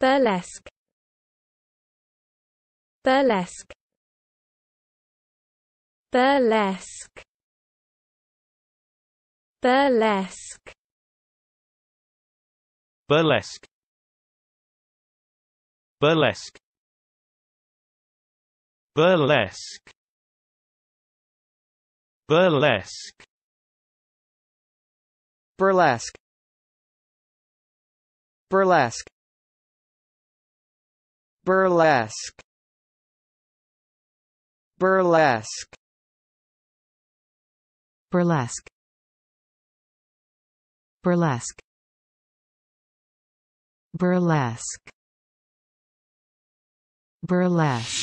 Burlesque Burlesque Burlesque Burlesque Burlesque Burlesque Burlesque Burlesque Burlesque Burlesque Burlesque Burlesque Burlesque Burlesque Burlesque Burlesque